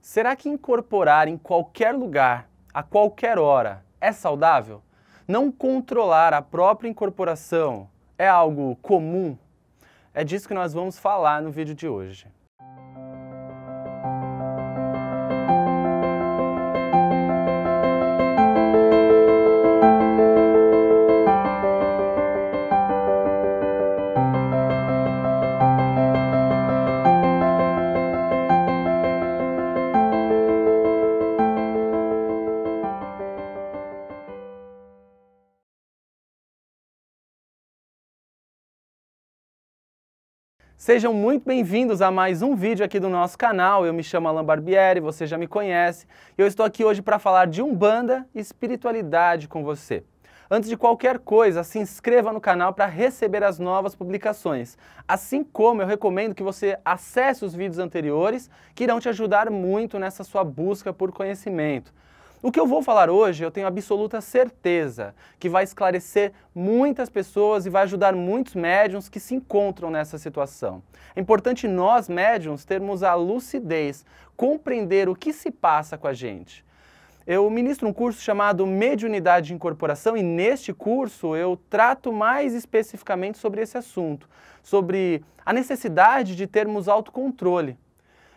Será que incorporar em qualquer lugar, a qualquer hora, é saudável? Não controlar a própria incorporação é algo comum? É disso que nós vamos falar no vídeo de hoje. Sejam muito bem-vindos a mais um vídeo aqui do nosso canal. Eu me chamo Alan Barbieri, você já me conhece, e eu estou aqui hoje para falar de Umbanda e espiritualidade com você. Antes de qualquer coisa, se inscreva no canal para receber as novas publicações. Assim como eu recomendo que você acesse os vídeos anteriores, que irão te ajudar muito nessa sua busca por conhecimento. O que eu vou falar hoje, eu tenho absoluta certeza que vai esclarecer muitas pessoas e vai ajudar muitos médiums que se encontram nessa situação. É importante nós, médiums, termos a lucidez, compreender o que se passa com a gente. Eu ministro um curso chamado Mediunidade de Incorporação e neste curso eu trato mais especificamente sobre esse assunto, sobre a necessidade de termos autocontrole.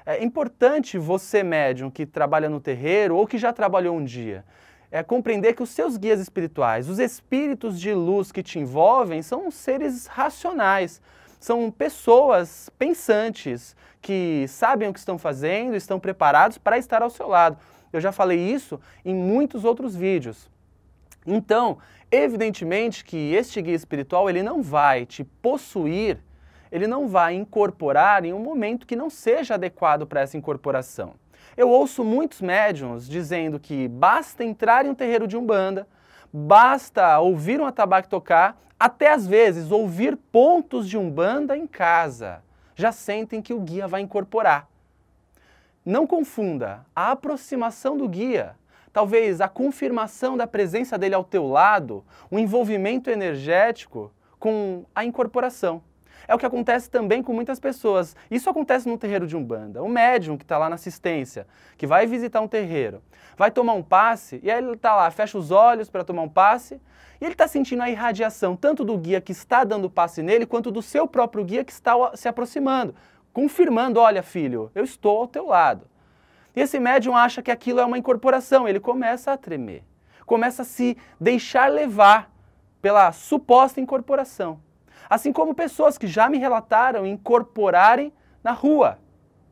É importante você, médium, que trabalha no terreiro ou que já trabalhou um dia, é compreender que os seus guias espirituais, os espíritos de luz que te envolvem, são seres racionais, são pessoas pensantes que sabem o que estão fazendo, estão preparados para estar ao seu lado. Eu já falei isso em muitos outros vídeos. Então, evidentemente que este guia espiritual ele não vai te possuir ele não vai incorporar em um momento que não seja adequado para essa incorporação. Eu ouço muitos médiums dizendo que basta entrar em um terreiro de umbanda, basta ouvir um atabaque tocar, até às vezes ouvir pontos de umbanda em casa. Já sentem que o guia vai incorporar. Não confunda a aproximação do guia, talvez a confirmação da presença dele ao teu lado, o envolvimento energético com a incorporação. É o que acontece também com muitas pessoas. Isso acontece no terreiro de Umbanda. O médium que está lá na assistência, que vai visitar um terreiro, vai tomar um passe, e aí ele está lá, fecha os olhos para tomar um passe, e ele está sentindo a irradiação tanto do guia que está dando passe nele, quanto do seu próprio guia que está se aproximando, confirmando: olha, filho, eu estou ao teu lado. E esse médium acha que aquilo é uma incorporação, ele começa a tremer, começa a se deixar levar pela suposta incorporação assim como pessoas que já me relataram incorporarem na rua,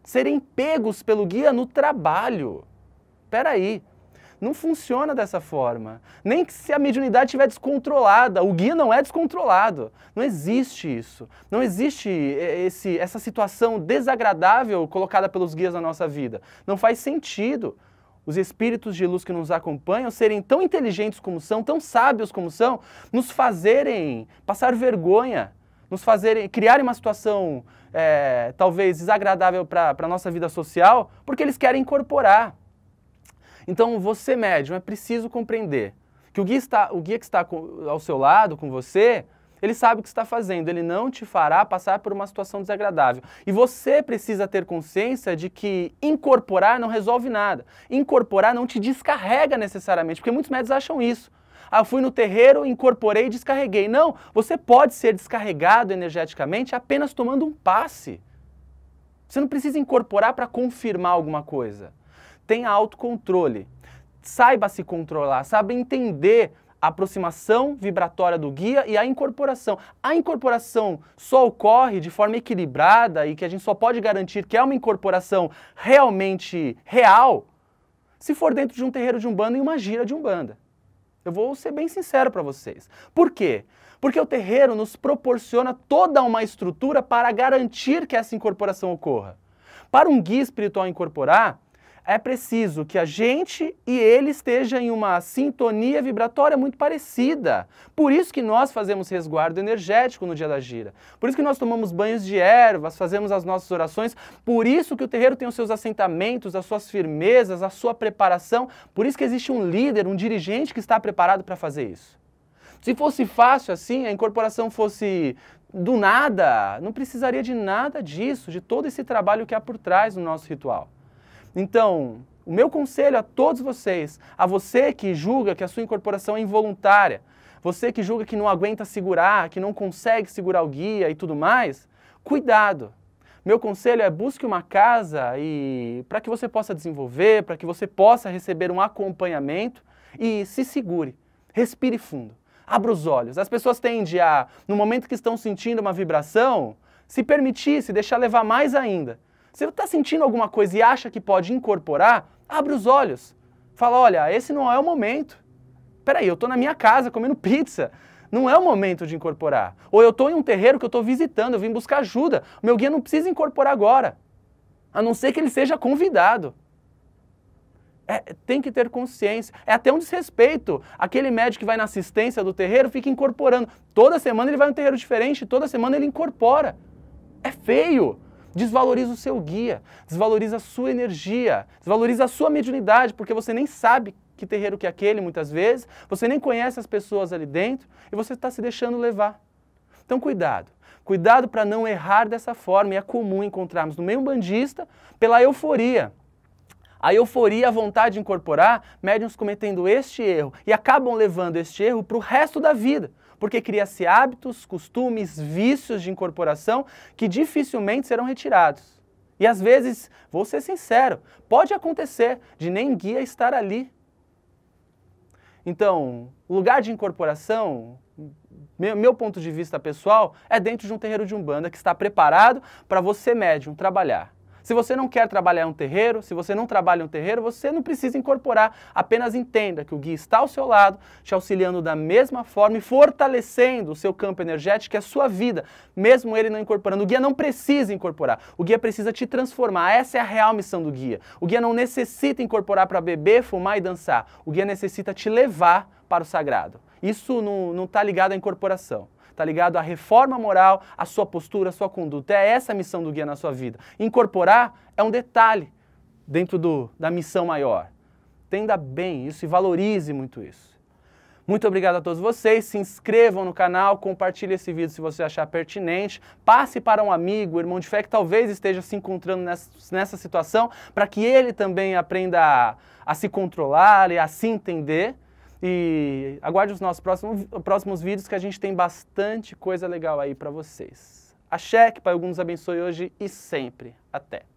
serem pegos pelo guia no trabalho. Peraí, não funciona dessa forma. Nem que se a mediunidade estiver descontrolada, o guia não é descontrolado. Não existe isso. Não existe é, esse, essa situação desagradável colocada pelos guias na nossa vida. Não faz sentido os espíritos de luz que nos acompanham serem tão inteligentes como são, tão sábios como são, nos fazerem passar vergonha, nos fazerem criar uma situação é, talvez desagradável para a nossa vida social, porque eles querem incorporar. Então você médium é preciso compreender que o guia, está, o guia é que está ao seu lado, com você, ele sabe o que está fazendo, ele não te fará passar por uma situação desagradável. E você precisa ter consciência de que incorporar não resolve nada. Incorporar não te descarrega necessariamente, porque muitos médicos acham isso. Ah, fui no terreiro, incorporei e descarreguei. Não, você pode ser descarregado energeticamente apenas tomando um passe. Você não precisa incorporar para confirmar alguma coisa. Tenha autocontrole. Saiba se controlar, saiba entender a aproximação vibratória do guia e a incorporação. A incorporação só ocorre de forma equilibrada e que a gente só pode garantir que é uma incorporação realmente real se for dentro de um terreiro de umbanda e uma gira de umbanda. Eu vou ser bem sincero para vocês. Por quê? Porque o terreiro nos proporciona toda uma estrutura para garantir que essa incorporação ocorra. Para um guia espiritual incorporar, é preciso que a gente e ele esteja em uma sintonia vibratória muito parecida. Por isso que nós fazemos resguardo energético no dia da gira. Por isso que nós tomamos banhos de ervas, fazemos as nossas orações. Por isso que o terreiro tem os seus assentamentos, as suas firmezas, a sua preparação. Por isso que existe um líder, um dirigente que está preparado para fazer isso. Se fosse fácil assim, a incorporação fosse do nada, não precisaria de nada disso, de todo esse trabalho que há por trás do nosso ritual. Então, o meu conselho a todos vocês, a você que julga que a sua incorporação é involuntária, você que julga que não aguenta segurar, que não consegue segurar o guia e tudo mais, cuidado. Meu conselho é busque uma casa e para que você possa desenvolver, para que você possa receber um acompanhamento e se segure. Respire fundo. Abra os olhos. As pessoas tendem a, no momento que estão sentindo uma vibração, se permitir, se deixar levar mais ainda. Se você está sentindo alguma coisa e acha que pode incorporar, abre os olhos. Fala, olha, esse não é o momento. Peraí, eu estou na minha casa comendo pizza. Não é o momento de incorporar. Ou eu estou em um terreiro que eu estou visitando, eu vim buscar ajuda. Meu guia não precisa incorporar agora. A não ser que ele seja convidado. É, tem que ter consciência. É até um desrespeito. Aquele médico que vai na assistência do terreiro fica incorporando. Toda semana ele vai em um terreiro diferente, toda semana ele incorpora. É feio desvaloriza o seu guia, desvaloriza a sua energia, desvaloriza a sua mediunidade, porque você nem sabe que terreiro que é aquele muitas vezes, você nem conhece as pessoas ali dentro e você está se deixando levar. Então cuidado, cuidado para não errar dessa forma e é comum encontrarmos no meio bandista pela euforia, a euforia, a vontade de incorporar, médiums cometendo este erro e acabam levando este erro para o resto da vida, porque cria-se hábitos, costumes, vícios de incorporação que dificilmente serão retirados. E às vezes, vou ser sincero, pode acontecer de nem guia estar ali. Então, lugar de incorporação, meu, meu ponto de vista pessoal, é dentro de um terreiro de umbanda que está preparado para você, médium, trabalhar. Se você não quer trabalhar um terreiro, se você não trabalha um terreiro, você não precisa incorporar, apenas entenda que o guia está ao seu lado, te auxiliando da mesma forma e fortalecendo o seu campo energético, a sua vida, mesmo ele não incorporando. O guia não precisa incorporar, o guia precisa te transformar. Essa é a real missão do guia. O guia não necessita incorporar para beber, fumar e dançar. O guia necessita te levar para o sagrado. Isso não está ligado à incorporação tá ligado? A reforma moral, a sua postura, a sua conduta. É essa a missão do guia na sua vida. Incorporar é um detalhe dentro do, da missão maior. Tenda bem isso e valorize muito isso. Muito obrigado a todos vocês. Se inscrevam no canal, compartilhe esse vídeo se você achar pertinente. Passe para um amigo, irmão de fé que talvez esteja se encontrando nessa, nessa situação, para que ele também aprenda a, a se controlar e a se entender. E aguarde os nossos próximos, próximos vídeos que a gente tem bastante coisa legal aí para vocês. Axé, que Pai alguns abençoe hoje e sempre. Até!